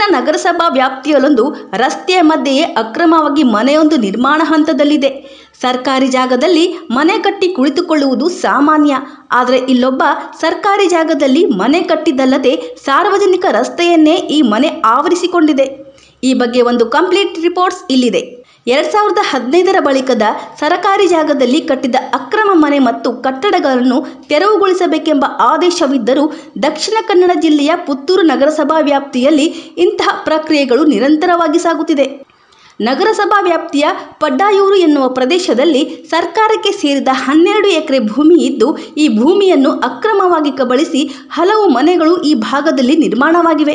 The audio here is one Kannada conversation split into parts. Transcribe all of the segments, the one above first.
ಇಲ್ಲಿನ ನಗರಸಭಾ ವ್ಯಾಪ್ತಿಯಲ್ಲೊಂದು ರಸ್ತೆಯ ಮಧ್ಯೆಯೇ ಅಕ್ರಮವಾಗಿ ಮನೆಯೊಂದು ನಿರ್ಮಾಣ ಹಂತದಲ್ಲಿದೆ ಸರ್ಕಾರಿ ಜಾಗದಲ್ಲಿ ಮನೆ ಕಟ್ಟಿ ಕುಳಿತುಕೊಳ್ಳುವುದು ಸಾಮಾನ್ಯ ಆದರೆ ಇಲ್ಲೊಬ್ಬ ಸರ್ಕಾರಿ ಜಾಗದಲ್ಲಿ ಮನೆ ಕಟ್ಟಿದ್ದಲ್ಲದೆ ಸಾರ್ವಜನಿಕ ರಸ್ತೆಯನ್ನೇ ಈ ಮನೆ ಆವರಿಸಿಕೊಂಡಿದೆ ಈ ಬಗ್ಗೆ ಒಂದು ಕಂಪ್ಲೀಟ್ ರಿಪೋರ್ಟ್ಸ್ ಇಲ್ಲಿದೆ ಎರಡು ಸಾವಿರದ ಹದಿನೈದರ ಬಳಿಕದ ಸರಕಾರಿ ಜಾಗದಲ್ಲಿ ಕಟ್ಟಿದ ಅಕ್ರಮ ಮನೆ ಮತ್ತು ಕಟ್ಟಡಗಳನ್ನು ತೆರವುಗೊಳಿಸಬೇಕೆಂಬ ಆದೇಶವಿದ್ದರೂ ದಕ್ಷಿಣ ಕನ್ನಡ ಜಿಲ್ಲೆಯ ಪುತ್ತೂರು ನಗರಸಭಾ ವ್ಯಾಪ್ತಿಯಲ್ಲಿ ಇಂತಹ ಪ್ರಕ್ರಿಯೆಗಳು ನಿರಂತರವಾಗಿ ಸಾಗುತ್ತಿದೆ ನಗರಸಭಾ ವ್ಯಾಪ್ತಿಯ ಪಡ್ಡಾಯೂರು ಎನ್ನುವ ಪ್ರದೇಶದಲ್ಲಿ ಸರ್ಕಾರಕ್ಕೆ ಸೇರಿದ ಹನ್ನೆರಡು ಎಕರೆ ಭೂಮಿ ಇದ್ದು ಈ ಭೂಮಿಯನ್ನು ಅಕ್ರಮವಾಗಿ ಕಬಳಿಸಿ ಹಲವು ಮನೆಗಳು ಈ ಭಾಗದಲ್ಲಿ ನಿರ್ಮಾಣವಾಗಿವೆ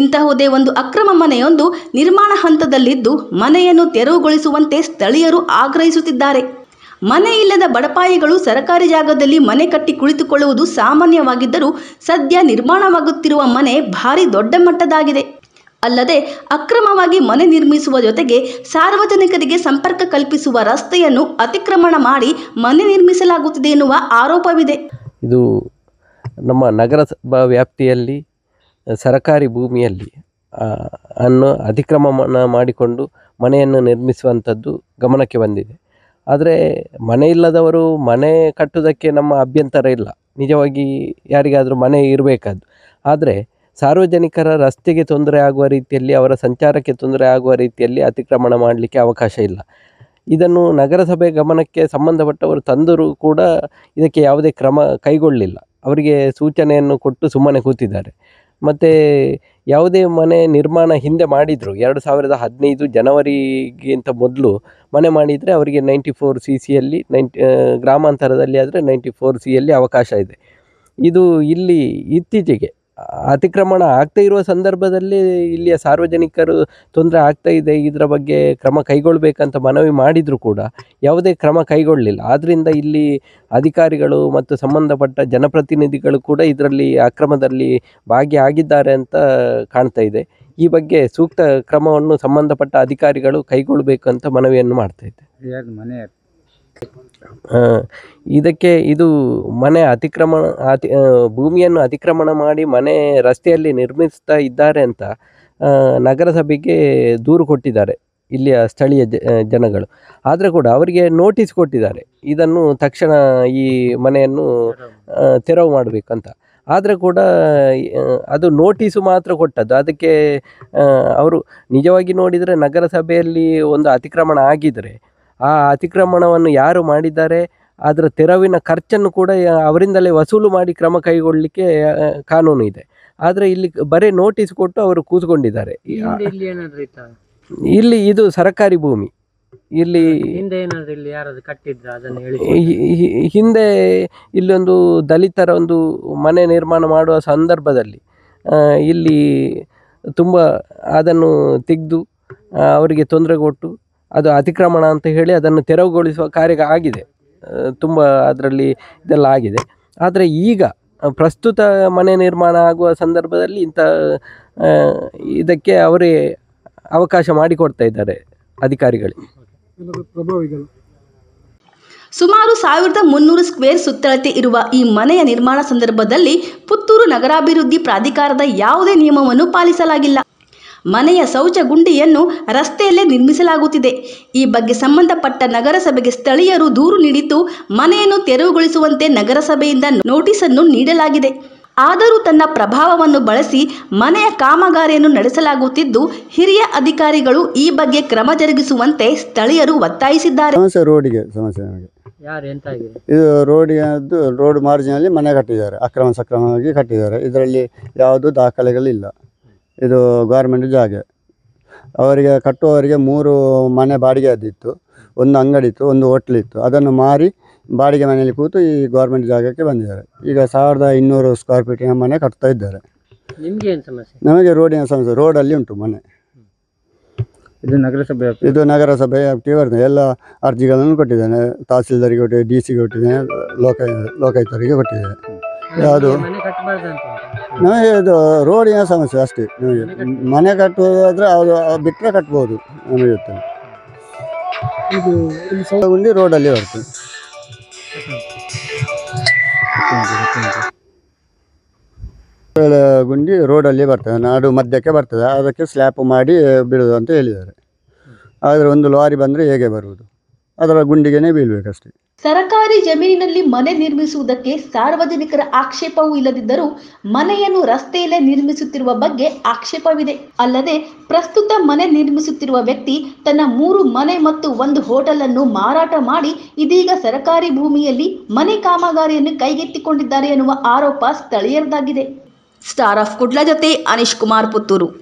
ಇಂತಹುದೇ ಒಂದು ಅಕ್ರಮ ಮನೆಯೊಂದು ನಿರ್ಮಾಣ ಹಂತದಲ್ಲಿದ್ದು ಮನೆಯನ್ನು ತೆರವುಗೊಳಿಸುವಂತೆ ಸ್ಥಳೀಯರು ಆಗ್ರಹಿಸುತ್ತಿದ್ದಾರೆ ಮನೆ ಇಲ್ಲದ ಬಡಪಾಯಿಗಳು ಸರಕಾರಿ ಜಾಗದಲ್ಲಿ ಮನೆ ಕಟ್ಟಿ ಕುಳಿತುಕೊಳ್ಳುವುದು ಸಾಮಾನ್ಯವಾಗಿದ್ದರೂ ಸದ್ಯ ನಿರ್ಮಾಣವಾಗುತ್ತಿರುವ ಮನೆ ಭಾರಿ ದೊಡ್ಡ ಮಟ್ಟದಾಗಿದೆ ಅಲ್ಲದೆ ಅಕ್ರಮವಾಗಿ ಮನೆ ನಿರ್ಮಿಸುವ ಜೊತೆಗೆ ಸಾರ್ವಜನಿಕರಿಗೆ ಸಂಪರ್ಕ ಕಲ್ಪಿಸುವ ರಸ್ತೆಯನ್ನು ಅತಿಕ್ರಮಣ ಮಾಡಿ ಮನೆ ನಿರ್ಮಿಸಲಾಗುತ್ತಿದೆ ಎನ್ನುವ ಆರೋಪವಿದೆ ಇದು ನಮ್ಮ ನಗರ ವ್ಯಾಪ್ತಿಯಲ್ಲಿ ಸರಕಾರಿ ಭೂಮಿಯಲ್ಲಿ ಅನ್ನು ಅತಿಕ್ರಮಣ ಮಾಡಿಕೊಂಡು ಮನೆಯನ್ನು ನಿರ್ಮಿಸುವಂಥದ್ದು ಗಮನಕ್ಕೆ ಬಂದಿದೆ ಆದರೆ ಮನೆ ಇಲ್ಲದವರು ಮನೆ ಕಟ್ಟುವುದಕ್ಕೆ ನಮ್ಮ ಅಭ್ಯಂತರ ಇಲ್ಲ ನಿಜವಾಗಿ ಯಾರಿಗಾದರೂ ಮನೆ ಇರಬೇಕಾದ್ದು ಆದರೆ ಸಾರ್ವಜನಿಕರ ರಸ್ತೆಗೆ ತೊಂದರೆ ಆಗುವ ರೀತಿಯಲ್ಲಿ ಅವರ ಸಂಚಾರಕ್ಕೆ ತೊಂದರೆ ಆಗುವ ರೀತಿಯಲ್ಲಿ ಅತಿಕ್ರಮಣ ಮಾಡಲಿಕ್ಕೆ ಅವಕಾಶ ಇಲ್ಲ ಇದನ್ನು ನಗರಸಭೆ ಗಮನಕ್ಕೆ ಸಂಬಂಧಪಟ್ಟವರು ತಂದರೂ ಕೂಡ ಇದಕ್ಕೆ ಯಾವುದೇ ಕ್ರಮ ಕೈಗೊಳ್ಳಲಿಲ್ಲ ಅವರಿಗೆ ಸೂಚನೆಯನ್ನು ಕೊಟ್ಟು ಸುಮ್ಮನೆ ಕೂತಿದ್ದಾರೆ ಮತ್ತು ಯಾವುದೇ ಮನೆ ನಿರ್ಮಾಣ ಹಿಂದೆ ಮಾಡಿದ್ರು ಎರಡು ಸಾವಿರದ ಹದಿನೈದು ಜನವರಿಗಿಂತ ಮೊದಲು ಮನೆ ಮಾಡಿದರೆ ಅವರಿಗೆ ನೈಂಟಿ ಫೋರ್ ಸಿ ಸಿಯಲ್ಲಿ ನೈಂಟಿ ಗ್ರಾಮಾಂತರದಲ್ಲಿ ಆದರೆ ನೈಂಟಿ ಫೋರ್ ಸಿಯಲ್ಲಿ ಅವಕಾಶ ಇದೆ ಇದು ಇಲ್ಲಿ ಇತ್ತೀಚೆಗೆ ಅತಿಕ್ರಮಣ ಆಗ್ತಾ ಇರುವ ಸಂದರ್ಭದಲ್ಲಿ ಇಲ್ಲಿಯ ಸಾರ್ವಜನಿಕರು ತೊಂದರೆ ಆಗ್ತಾ ಇದೆ ಇದರ ಬಗ್ಗೆ ಕ್ರಮ ಕೈಗೊಳ್ಳಬೇಕಂತ ಮನವಿ ಮಾಡಿದರೂ ಕೂಡ ಯಾವುದೇ ಕ್ರಮ ಕೈಗೊಳ್ಳಲಿಲ್ಲ ಆದ್ದರಿಂದ ಇಲ್ಲಿ ಅಧಿಕಾರಿಗಳು ಮತ್ತು ಸಂಬಂಧಪಟ್ಟ ಜನಪ್ರತಿನಿಧಿಗಳು ಕೂಡ ಇದರಲ್ಲಿ ಅಕ್ರಮದಲ್ಲಿ ಭಾಗಿಯಾಗಿದ್ದಾರೆ ಅಂತ ಕಾಣ್ತಾ ಇದೆ ಈ ಬಗ್ಗೆ ಸೂಕ್ತ ಕ್ರಮವನ್ನು ಸಂಬಂಧಪಟ್ಟ ಅಧಿಕಾರಿಗಳು ಕೈಗೊಳ್ಳಬೇಕು ಅಂತ ಮನವಿಯನ್ನು ಮಾಡ್ತಾ ಇದ್ದೆ ಇದಕ್ಕೆ ಇದು ಮನೆ ಅತಿಕ್ರಮಣ ಅತಿ ಭೂಮಿಯನ್ನು ಅತಿಕ್ರಮಣ ಮಾಡಿ ಮನೆ ರಸ್ತೆಯಲ್ಲಿ ನಿರ್ಮಿಸ್ತಾ ಇದ್ದಾರೆ ಅಂತ ನಗರಸಭೆಗೆ ದೂರು ಕೊಟ್ಟಿದ್ದಾರೆ ಇಲ್ಲಿಯ ಸ್ಥಳೀಯ ಜ ಜನಗಳು ಆದರೆ ಕೂಡ ಅವರಿಗೆ ನೋಟಿಸ್ ಕೊಟ್ಟಿದ್ದಾರೆ ಇದನ್ನು ತಕ್ಷಣ ಈ ಮನೆಯನ್ನು ತೆರವು ಮಾಡಬೇಕಂತ ಆದರೆ ಕೂಡ ಅದು ನೋಟಿಸು ಮಾತ್ರ ಕೊಟ್ಟದ್ದು ಅದಕ್ಕೆ ಅವರು ನಿಜವಾಗಿ ನೋಡಿದರೆ ನಗರಸಭೆಯಲ್ಲಿ ಒಂದು ಅತಿಕ್ರಮಣ ಆಗಿದರೆ ಆ ಅತಿಕ್ರಮಣವನ್ನು ಯಾರು ಮಾಡಿದ್ದಾರೆ ಅದರ ತೆರವಿನ ಖರ್ಚನ್ನು ಕೂಡ ಅವರಿಂದಲೇ ವಸೂಲು ಮಾಡಿ ಕ್ರಮ ಕೈಗೊಳ್ಳಲಿಕ್ಕೆ ಕಾನೂನು ಇದೆ ಆದರೆ ಇಲ್ಲಿ ಬರೀ ನೋಟಿಸ್ ಕೊಟ್ಟು ಅವರು ಕೂತ್ಕೊಂಡಿದ್ದಾರೆ ಇಲ್ಲಿ ಇದು ಸರ್ಕಾರಿ ಭೂಮಿ ಇಲ್ಲಿ ಹಿಂದೆ ಇಲ್ಲಿ ಕಟ್ಟಿದ್ರ ಹೇಳಿ ಹಿಂದೆ ಇಲ್ಲೊಂದು ದಲಿತರ ಒಂದು ಮನೆ ನಿರ್ಮಾಣ ಮಾಡುವ ಸಂದರ್ಭದಲ್ಲಿ ಇಲ್ಲಿ ತುಂಬ ಅದನ್ನು ತೆಗೆದು ಅವರಿಗೆ ತೊಂದರೆ ಕೊಟ್ಟು ಅದು ಅತಿಕ್ರಮಣ ಅಂತ ಹೇಳಿ ಅದನ್ನು ತೆರವುಗೊಳಿಸುವ ಕಾರ್ಯ ಆಗಿದೆ ತುಂಬ ಅದರಲ್ಲಿ ಇದೆಲ್ಲ ಆಗಿದೆ ಆದರೆ ಈಗ ಪ್ರಸ್ತುತ ಮನೆ ನಿರ್ಮಾಣ ಆಗುವ ಸಂದರ್ಭದಲ್ಲಿ ಇಂಥ ಇದಕ್ಕೆ ಅವರೇ ಅವಕಾಶ ಮಾಡಿಕೊಡ್ತಾ ಇದ್ದಾರೆ ಅಧಿಕಾರಿಗಳು ಸುಮಾರು ಸಾವಿರದ ಮುನ್ನೂರು ಸ್ಕ್ವೇರ್ ಸುತ್ತಳತೆ ಇರುವ ಈ ಮನೆಯ ನಿರ್ಮಾಣ ಸಂದರ್ಭದಲ್ಲಿ ಪುತ್ತೂರು ನಗರಾಭಿವೃದ್ಧಿ ಪ್ರಾಧಿಕಾರದ ಯಾವುದೇ ನಿಯಮವನ್ನು ಪಾಲಿಸಲಾಗಿಲ್ಲ ಮನೆಯ ಶೌಚ ಗುಂಡಿಯನ್ನು ರಸ್ತೆಯಲ್ಲೇ ನಿರ್ಮಿಸಲಾಗುತ್ತಿದೆ ಈ ಬಗ್ಗೆ ಸಂಬಂಧಪಟ್ಟ ನಗರಸಭೆಗೆ ಸ್ಥಳೀಯರು ದೂರು ನೀಡಿದ್ದು ಮನೆಯನ್ನು ತೆರವುಗೊಳಿಸುವಂತೆ ನಗರಸಭೆಯಿಂದ ನೋಟಿಸ್ ಅನ್ನು ನೀಡಲಾಗಿದೆ ಆದರೂ ತನ್ನ ಪ್ರಭಾವವನ್ನು ಬಳಸಿ ಮನೆಯ ಕಾಮಗಾರಿಯನ್ನು ನಡೆಸಲಾಗುತ್ತಿದ್ದು ಹಿರಿಯ ಅಧಿಕಾರಿಗಳು ಈ ಬಗ್ಗೆ ಕ್ರಮ ಜರುಗಿಸುವಂತೆ ಸ್ಥಳೀಯರು ಒತ್ತಾಯಿಸಿದ್ದಾರೆ ಸಮಸ್ಯೆ ಇದು ರೋಡಿಗೆ ರೋಡ್ ಮಾರ್ಜಿನಲ್ಲಿ ಮನೆ ಕಟ್ಟಿದ್ದಾರೆ ಅಕ್ರಮ ಸಕ್ರಮವಾಗಿ ಕಟ್ಟಿದ್ದಾರೆ ಇದರಲ್ಲಿ ಯಾವುದು ದಾಖಲೆಗಳಿಲ್ಲ ಇದು ಗೌರ್ಮೆಂಟ್ ಜಾಗ ಅವರಿಗೆ ಕಟ್ಟುವವರಿಗೆ ಮೂರು ಮನೆ ಬಾಡಿಗೆ ಅದಿತ್ತು ಒಂದು ಅಂಗಡಿ ಇತ್ತು ಒಂದು ಹೋಟ್ಲಿತ್ತು ಅದನ್ನು ಮಾರಿ ಬಾಡಿಗೆ ಮನೆಯಲ್ಲಿ ಕೂತು ಈ ಗೌರ್ಮೆಂಟ್ ಜಾಗಕ್ಕೆ ಬಂದಿದ್ದಾರೆ ಈಗ ಸಾವಿರದ ಇನ್ನೂರು ಸ್ಕ್ವೇರ್ ಫೀಟಿನ ಮನೆ ಕಟ್ತಾ ಇದ್ದಾರೆ ಏನು ಸಮಸ್ಯೆ ನಮಗೆ ರೋಡಿನ ಸಮಸ್ಯೆ ರೋಡಲ್ಲಿ ಉಂಟು ಮನೆ ಇದು ನಗರಸಭೆ ಇದು ನಗರಸಭೆ ಟಿವರ್ನ ಎಲ್ಲ ಅರ್ಜಿಗಳನ್ನು ಕೊಟ್ಟಿದ್ದೇನೆ ತಹಸೀಲ್ದಾರಿಗೆ ಕೊಟ್ಟಿದ್ದೇನೆ ಡಿ ಸಿಗೆ ಕೊಟ್ಟಿದ್ದೇನೆ ಲೋಕಾಯು ಲೋಕಾಯುಕ್ತರಿಗೆ ಕೊಟ್ಟಿದ್ದೇನೆ ಯಾವುದು ನಮಗೆ ಇದು ರೋಡಿನ ಸಮಸ್ಯೆ ಅಷ್ಟೇ ನಮಗೆ ಮನೆ ಕಟ್ಟುವುದಾದ್ರೆ ಅದು ಬಿಟ್ಟರೆ ಕಟ್ಬೋದು ನಮಗೆ ಗೊತ್ತು ಇದು ರೋಡಲ್ಲೇ ರೋಡಲ್ಲಿ ಬರ್ತದೆ ಗುಂಡಿ ರೋಡಲ್ಲಿ ಬರ್ತದೆ ನಾಡು ಮಧ್ಯಕ್ಕೆ ಬರ್ತದೆ ಅದಕ್ಕೆ ಸ್ಲ್ಯಾಪ್ ಮಾಡಿ ಬಿಡೋದು ಅಂತ ಹೇಳಿದ್ದಾರೆ ಆದರೆ ಒಂದು ಲಾರಿ ಬಂದರೆ ಹೇಗೆ ಬರುವುದು ಅದರ ಗುಂಡಿಗೆನೇ ಬೀಳಬೇಕಷ್ಟೇ ಸರಕಾರಿ ಜಮೀನಿನಲ್ಲಿ ಮನೆ ನಿರ್ಮಿಸುವುದಕ್ಕೆ ಸಾರ್ವಜನಿಕರ ಆಕ್ಷೇಪವೂ ಇಲ್ಲದಿದ್ದರೂ ಮನೆಯನ್ನು ರಸ್ತೆಯಲ್ಲೇ ನಿರ್ಮಿಸುತ್ತಿರುವ ಬಗ್ಗೆ ಆಕ್ಷೇಪವಿದೆ ಅಲ್ಲದೆ ಪ್ರಸ್ತುತ ಮನೆ ನಿರ್ಮಿಸುತ್ತಿರುವ ವ್ಯಕ್ತಿ ತನ್ನ ಮೂರು ಮನೆ ಮತ್ತು ಒಂದು ಹೋಟೆಲ್ ಅನ್ನು ಮಾರಾಟ ಮಾಡಿ ಇದೀಗ ಸರಕಾರಿ ಭೂಮಿಯಲ್ಲಿ ಮನೆ ಕಾಮಗಾರಿಯನ್ನು ಕೈಗೆತ್ತಿಕೊಂಡಿದ್ದಾರೆ ಎನ್ನುವ ಆರೋಪ ಸ್ಥಳೀಯರದಾಗಿದೆ ಸ್ಟಾರ್ ಆಫ್ ಕುಡ್ಲ ಜೊತೆ ಅನೀಶ್ ಕುಮಾರ್ ಪುತ್ತೂರು